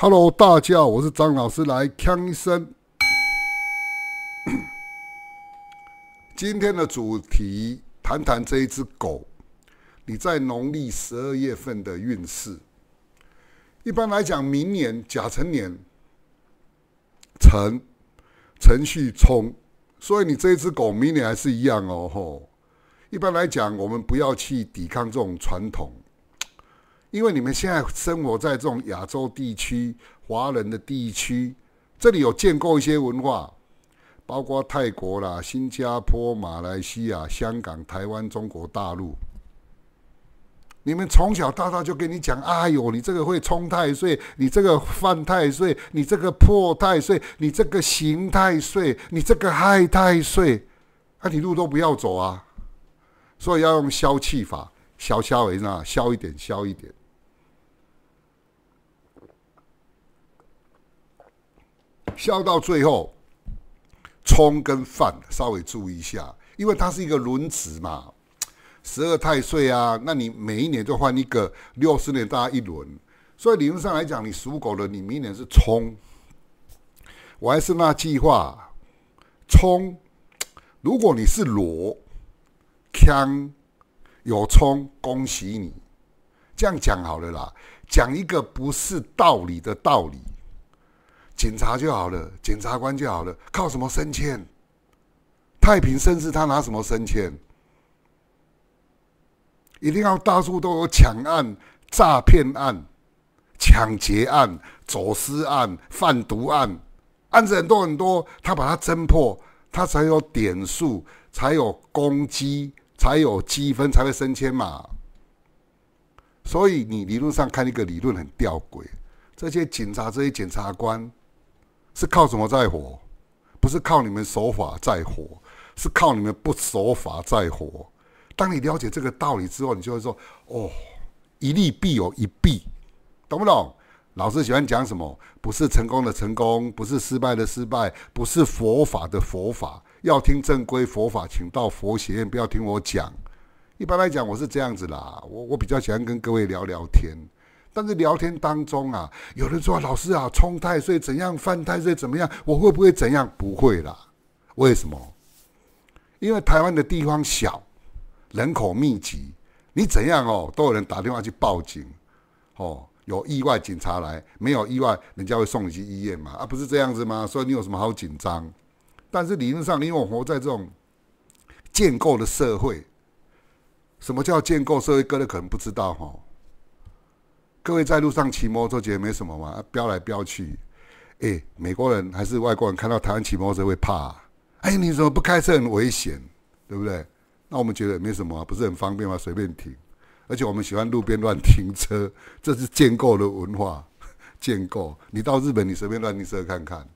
Hello，大家好，我是张老师，来锵一声。今天的主题，谈谈这一只狗，你在农历十二月份的运势。一般来讲，明年甲辰年，辰辰戌冲，所以你这一只狗明年还是一样哦。吼，一般来讲，我们不要去抵抗这种传统。因为你们现在生活在这种亚洲地区、华人的地区，这里有建构一些文化，包括泰国啦、新加坡、马来西亚、香港、台湾、中国大陆。你们从小到大就跟你讲：，哎呦，你这个会冲太岁，你这个犯太岁，你这个破太岁，你这个刑太岁，你这个害太岁，那你路都不要走啊！所以要用消气法，消消为那消一点，消一点。笑到最后，葱跟饭稍微注意一下，因为它是一个轮值嘛，十二太岁啊，那你每一年就换一个，六十年大家一轮，所以理论上来讲，你属狗的，你明年是冲。我还是那句话，冲，如果你是裸，枪有冲，恭喜你。这样讲好了啦，讲一个不是道理的道理。警察就好了，检察官就好了，靠什么升迁？太平盛世，他拿什么升迁？一定要到处都有抢案、诈骗案、抢劫案、走私案、贩毒案，案子很多很多，他把它侦破，他才有点数，才有攻击，才有积分，才会升迁嘛。所以你理论上看一个理论很吊诡，这些警察，这些检察官。是靠什么在活？不是靠你们守法在活，是靠你们不守法在活。当你了解这个道理之后，你就会说：“哦，一利必有一弊，懂不懂？”老师喜欢讲什么？不是成功的成功，不是失败的失败，不是佛法的佛法。要听正规佛法，请到佛学院，不要听我讲。一般来讲，我是这样子啦。我我比较喜欢跟各位聊聊天。但是聊天当中啊，有人说：“老师啊，冲太岁怎样犯太岁？怎么样？我会不会怎样？不会啦。为什么？因为台湾的地方小，人口密集，你怎样哦，都有人打电话去报警哦。有意外，警察来；没有意外，人家会送你去医院嘛。啊，不是这样子吗？所以你有什么好紧张？但是理论上，因为我活在这种建构的社会，什么叫建构社会？各位可能不知道哈。”各位在路上骑摩托车觉得没什么吗？飙来飙去，哎，美国人还是外国人看到台湾骑摩托车会怕？哎，你怎么不开车很危险，对不对？那我们觉得没什么啊，不是很方便吗？随便停，而且我们喜欢路边乱停车，这是建构的文化，建构。你到日本，你随便乱停车看看，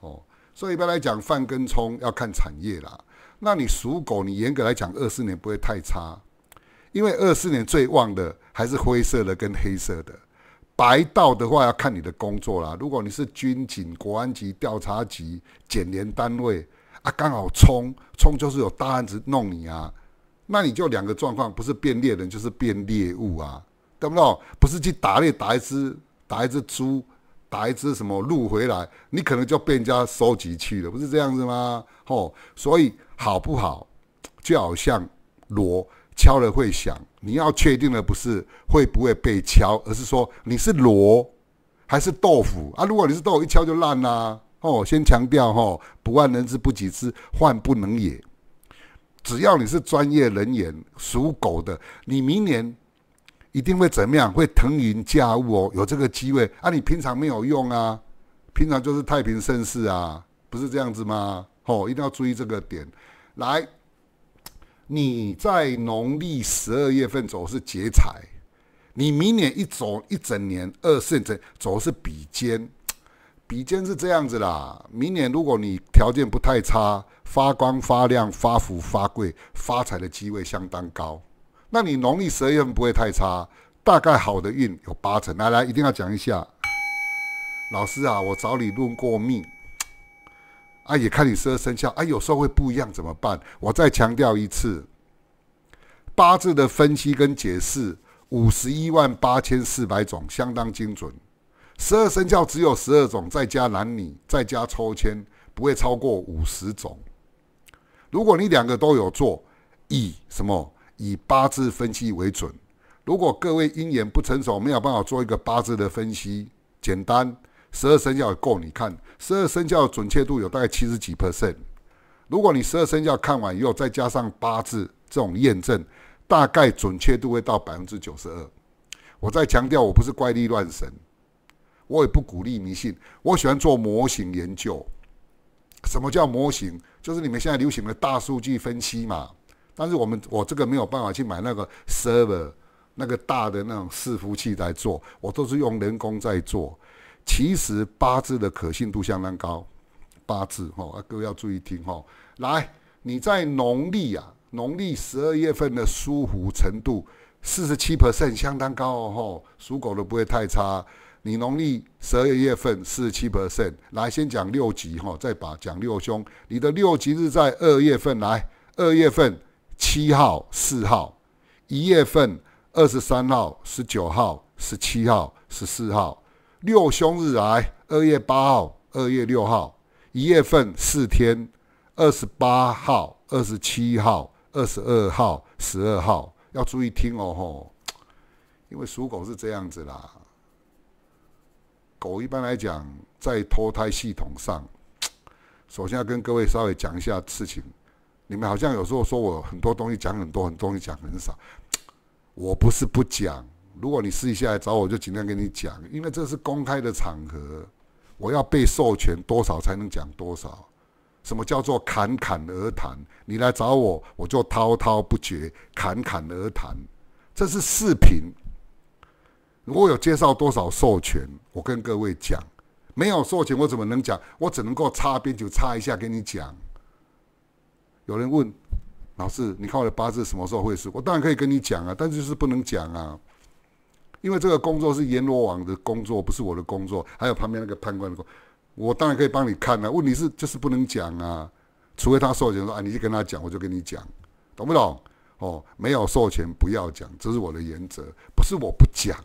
哦。所以一般来讲，饭跟葱要看产业啦。那你属狗，你严格来讲，二四年不会太差。因为二四年最旺的还是灰色的跟黑色的，白道的话要看你的工作啦。如果你是军警、国安局、调查局、检联单位啊，刚好冲冲就是有大案子弄你啊，那你就两个状况，不是变猎人就是变猎物啊，对不对？不是去打猎打一只打一只猪，打一只什么鹿回来，你可能就被人家收集去了，不是这样子吗？哦，所以好不好？就好像罗。敲了会响，你要确定的不是会不会被敲，而是说你是锣还是豆腐啊？如果你是豆腐，一敲就烂啦。哦，先强调哈，不患人之不己知，患不能也。只要你是专业人员，属狗的，你明年一定会怎么样？会腾云驾雾哦，有这个机会啊！你平常没有用啊，平常就是太平盛世啊，不是这样子吗？哦，一定要注意这个点，来。你在农历十二月份走是劫财，你明年一走一整年二甚至走是比肩，比肩是这样子啦。明年如果你条件不太差，发光发亮发福发贵发财的机会相当高。那你农历十二月份不会太差，大概好的运有八成。来来，一定要讲一下，老师啊，我找你论过命。啊，也看你十二生肖啊，有时候会不一样，怎么办？我再强调一次，八字的分析跟解释五十一万八千四百种相当精准，十二生肖只有十二种，再加男女，再加抽签，不会超过五十种。如果你两个都有做，以什么？以八字分析为准。如果各位姻缘不成熟，没有办法做一个八字的分析，简单。十二生肖也够你看，十二生肖的准确度有大概七十几 percent。如果你十二生肖看完以后，再加上八字这种验证，大概准确度会到百分之九十二。我再强调，我不是怪力乱神，我也不鼓励迷信。我喜欢做模型研究。什么叫模型？就是你们现在流行的大数据分析嘛。但是我们我这个没有办法去买那个 server，那个大的那种伺服器来做，我都是用人工在做。其实八字的可信度相当高，八字哈，啊各位要注意听哈。来，你在农历啊，农历十二月份的舒服程度四十七 percent 相当高哦，哈，属狗的不会太差。你农历十二月份四十七 percent，来先讲六级哈，再把讲六凶。你的六级是在二月份，来二月份七号、四号，一月份二十三号、十九号、十七号、十四号。六凶日来，二月八号、二月六号，一月份四天，二十八号、二十七号、二十二号、十二号，要注意听哦吼，因为属狗是这样子啦。狗一般来讲，在脱胎系统上，首先要跟各位稍微讲一下事情。你们好像有时候说我很多东西讲很多，很多东西讲很少，我不是不讲。如果你私下来找我，就尽量跟你讲，因为这是公开的场合，我要被授权多少才能讲多少。什么叫做侃侃而谈？你来找我，我就滔滔不绝、侃侃而谈。这是视频，如果有介绍多少授权，我跟各位讲，没有授权我怎么能讲？我只能够擦边，就擦一下给你讲。有人问老师，你看我的八字什么时候会是？我当然可以跟你讲啊，但是就是不能讲啊。因为这个工作是阎罗王的工作，不是我的工作。还有旁边那个判官的工，我当然可以帮你看啊。问题是，就是不能讲啊，除非他授权说：“啊，你去跟他讲，我就跟你讲，懂不懂？”哦，没有授权不要讲，这是我的原则，不是我不讲。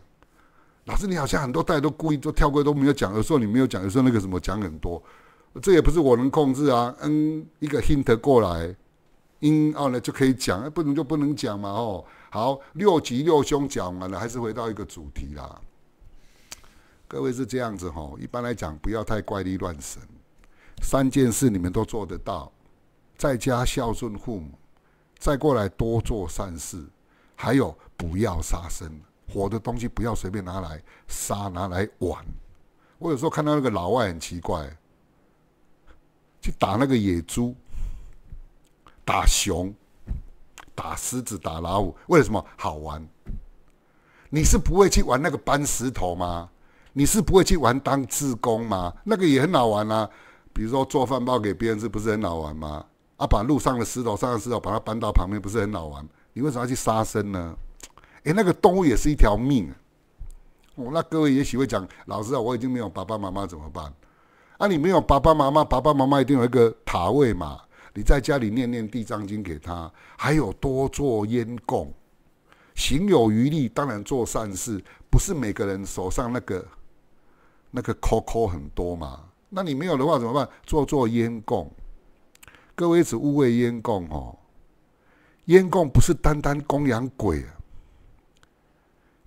老师，你好像很多代都故意都跳过都没有讲，有时候你没有讲，有时候那个什么讲很多，这也不是我能控制啊。嗯，一个 hint 过来。因，哦那呢就可以讲，不能就不能讲嘛哦。好，六吉六凶讲完了，还是回到一个主题啦。各位是这样子吼，一般来讲不要太怪力乱神。三件事你们都做得到：在家孝顺父母，再过来多做善事，还有不要杀生，活的东西不要随便拿来杀拿来玩。我有时候看到那个老外很奇怪，去打那个野猪。打熊、打狮子、打老虎，为什么？好玩。你是不会去玩那个搬石头吗？你是不会去玩当智工吗？那个也很好玩啊。比如说做饭包给别人吃，不是很好玩吗？啊，把路上的石头、山上石头把它搬到旁边，不是很好玩？你为什么要去杀生呢？哎，那个动物也是一条命啊。哦，那各位也许会讲，老师啊，我已经没有爸爸妈妈，怎么办？啊，你没有爸爸妈妈，爸爸妈妈一定有一个塔位嘛。你在家里念念《地藏经》给他，还有多做烟供，行有余力，当然做善事。不是每个人手上那个那个扣扣很多嘛？那你没有的话怎么办？做做烟供。各位只勿为烟供哦，烟供不是单单供养鬼啊，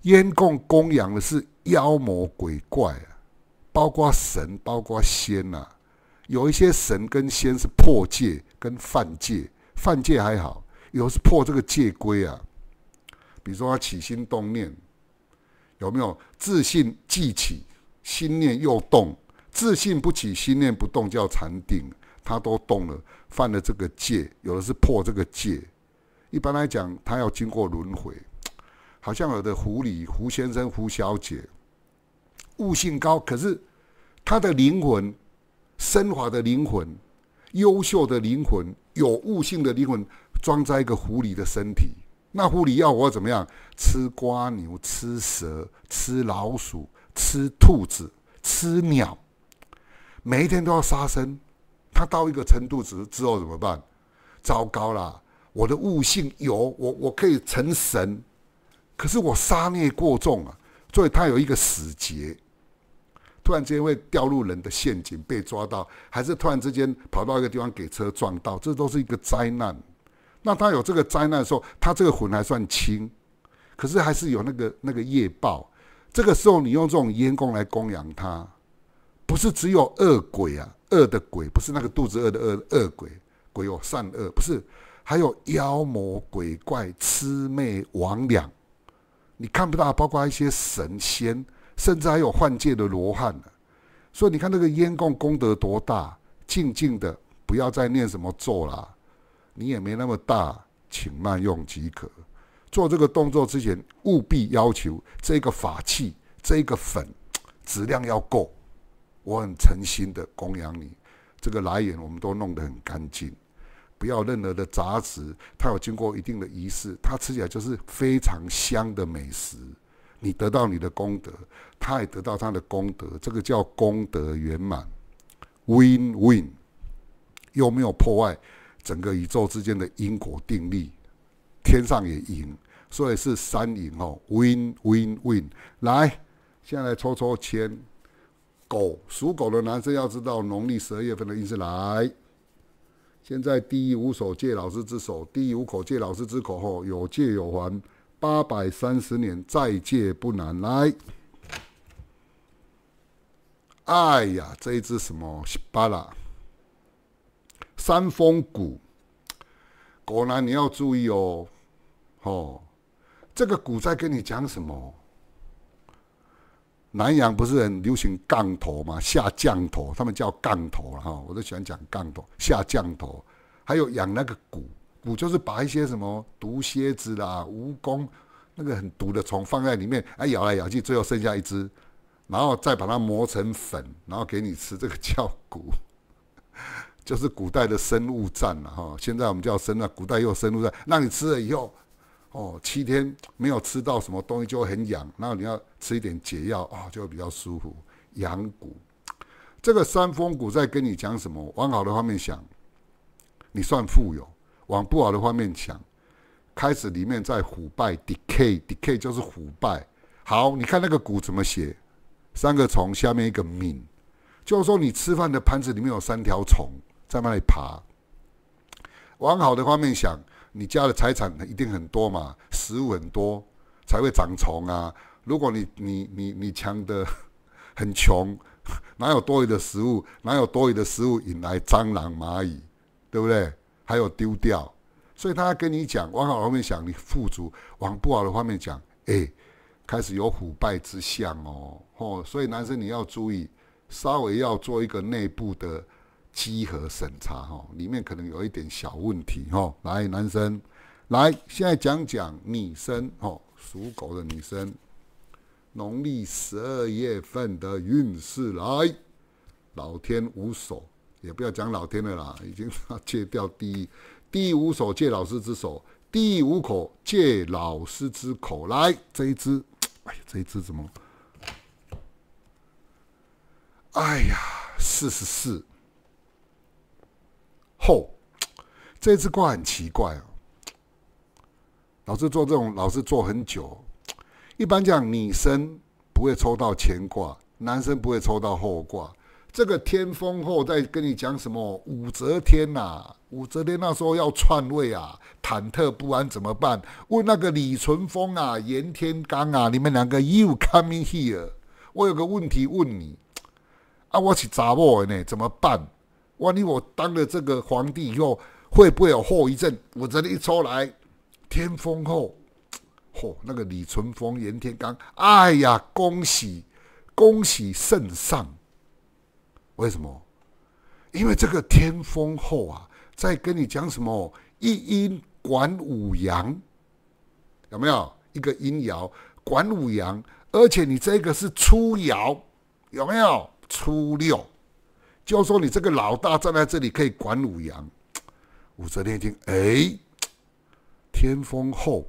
烟供供养的是妖魔鬼怪啊，包括神，包括仙呐。有一些神跟仙是破戒跟犯戒，犯戒还好，有是破这个戒规啊。比如说他起心动念，有没有自信既起心念又动，自信不起心念不动叫禅定，他都动了，犯了这个戒，有的是破这个戒。一般来讲，他要经过轮回，好像有的狐狸、胡先生、胡小姐，悟性高，可是他的灵魂。升华的灵魂，优秀的灵魂，有悟性的灵魂，装在一个狐狸的身体。那狐狸要我怎么样？吃瓜牛，吃蛇，吃老鼠，吃兔子，吃鸟，每一天都要杀生。他到一个程度之之后怎么办？糟糕了，我的悟性有我，我可以成神，可是我杀孽过重啊，所以他有一个死结，突然之间会掉入人的陷阱被抓到，还是突然之间跑到一个地方给车撞到，这都是一个灾难。那他有这个灾难时候，他这个魂还算轻，可是还是有那个那个业报。这个时候你用这种烟供来供养他，不是只有恶鬼啊，恶的鬼不是那个肚子饿的饿恶鬼鬼有善恶不是，还有妖魔鬼怪、魑魅魍魉，你看不到，包括一些神仙。甚至还有换界的罗汉呢，所以你看那个烟供功德多大，静静的不要再念什么咒啦，你也没那么大，请慢用即可。做这个动作之前，务必要求这个法器、这个粉质量要够。我很诚心的供养你，这个来源我们都弄得很干净，不要任何的杂质。它有经过一定的仪式，它吃起来就是非常香的美食。你得到你的功德，他也得到他的功德，这个叫功德圆满，win win，又没有破坏整个宇宙之间的因果定律，天上也赢，所以是三赢哦，win win win，来，现在来抽抽签，狗属狗的男生要知道农历十二月份的意思，来，现在第一五手借老师之手，第一五口借老师之口后，有借有还。八百三十年再借不难来，哎呀，这一只什么？巴拉山峰谷，果然你要注意哦。哦，这个谷在跟你讲什么？南阳不是很流行杠头吗？下降头，他们叫杠头了哈。我都喜欢讲杠头，下降头，还有养那个谷。蛊就是把一些什么毒蝎子啦、蜈蚣，那个很毒的虫放在里面，哎，咬来咬去，最后剩下一只，然后再把它磨成粉，然后给你吃，这个叫蛊，就是古代的生物战了哈。现在我们叫生物，古代又生物战，让你吃了以后，哦，七天没有吃到什么东西就会很痒，然后你要吃一点解药啊，就会比较舒服。养蛊，这个三风蛊在跟你讲什么？往好的方面想，你算富有。往不好的方面想，开始里面在腐败，decay，decay 就是腐败。好，你看那个“谷”怎么写？三个虫，下面一个“敏”，就是说你吃饭的盘子里面有三条虫在那里爬。往好的方面想，你家的财产一定很多嘛，食物很多才会长虫啊。如果你你你你强的很穷，哪有多余的食物？哪有多余的食物引来蟑螂、蚂蚁，对不对？还有丢掉，所以他跟你讲，往好的方面想，你富足；往不好的方面讲，哎，开始有腐败之象哦。哦，所以男生你要注意，稍微要做一个内部的稽核审查，哈，里面可能有一点小问题，哈。来，男生，来，现在讲讲女生，哦，属狗的女生，农历十二月份的运势来，老天无手，也不要讲老天的啦，已经戒掉第一，第五手戒老师之手，第五口戒老师之口来这一只，哎呀这一只怎么？哎呀，四十四后，这只卦很奇怪哦。老师做这种，老师做很久，一般讲女生不会抽到前卦，男生不会抽到后卦。这个天封后在跟你讲什么？武则天呐，武则天那时候要篡位啊，忐忑不安怎么办？问那个李淳风啊、袁天罡啊，你们两个，you coming here？我有个问题问你，啊，我是杂某的呢，怎么办？万一我当了这个皇帝以后，会不会有后遗症？武则天一出来，天封后，嚯，那个李淳风、袁天罡，哎呀，恭喜恭喜圣上！为什么？因为这个天风后啊，在跟你讲什么？一阴管五阳，有没有一个阴爻管五阳？而且你这个是初爻，有没有初六？就说你这个老大站在这里可以管五阳。武则天一听，哎，天风后，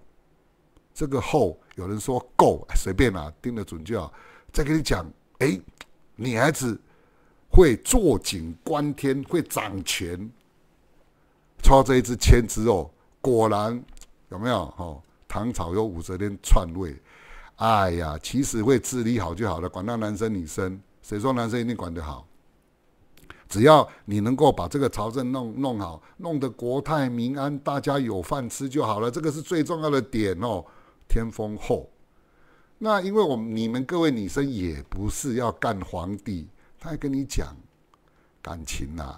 这个后有人说够随便啦，盯得准就好。再跟你讲，哎，你儿子。会坐井观天，会掌权，操这一支签之哦！果然有没有？哦，唐朝有武则天篡位，哎呀，其实会治理好就好了，管那男生女生，谁说男生一定管得好？只要你能够把这个朝政弄弄好，弄得国泰民安，大家有饭吃就好了，这个是最重要的点哦。天风后，那因为我你们各位女生也不是要干皇帝。他还跟你讲感情呐。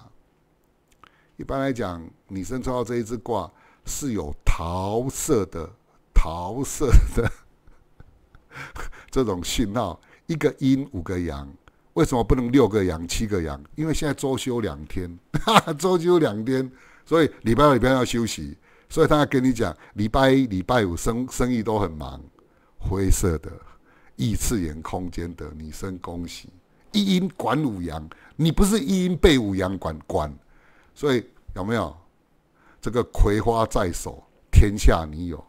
一般来讲，女生抽到这一支卦是有桃色的，桃色的 这种讯号。一个阴五个阳，为什么不能六个阳七个阳？因为现在周休两天，哈哈，周休两天，所以礼拜二礼拜要休息。所以他跟你讲，礼拜一礼拜五生生意都很忙。灰色的异次元空间的女生，恭喜。一阴管五阳，你不是一阴被五阳管管，所以有没有这个葵花在手天下你有，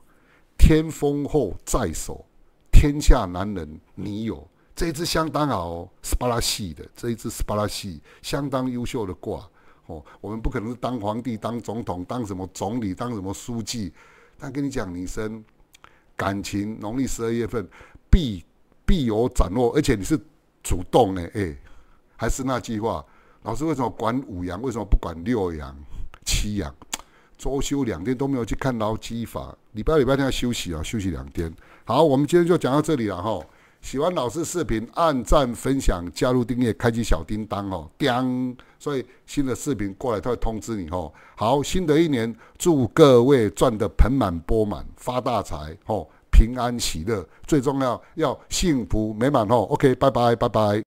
天风后在手天下男人你有。这一支相当好哦，斯巴拉系的这一支斯巴拉系相当优秀的卦哦。我们不可能是当皇帝、当总统、当什么总理、当什么书记。但跟你讲，女生感情农历十二月份必必有斩落，而且你是。主动呢？哎，还是那句话，老师为什么管五阳，为什么不管六阳、七阳？周休两天都没有去看《劳基法》，礼拜礼拜天休息啊，休息两天。好，我们今天就讲到这里了哈。喜欢老师视频，按赞、分享、加入订阅、开启小叮当哦，叮。所以新的视频过来他会通知你哦。好，新的一年祝各位赚得盆满钵满，发大财哦。平安喜乐最重要，要幸福美满哦。OK，拜拜，拜拜。